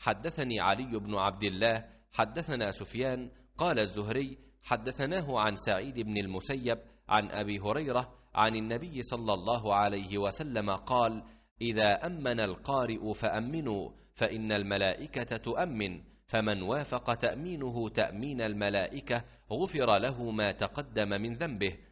حدثني علي بن عبد الله حدثنا سفيان قال الزهري حدثناه عن سعيد بن المسيب عن ابي هريره عن النبي صلى الله عليه وسلم قال اذا امن القارئ فامنوا فان الملائكه تؤمن فمن وافق تامينه تامين الملائكه غفر له ما تقدم من ذنبه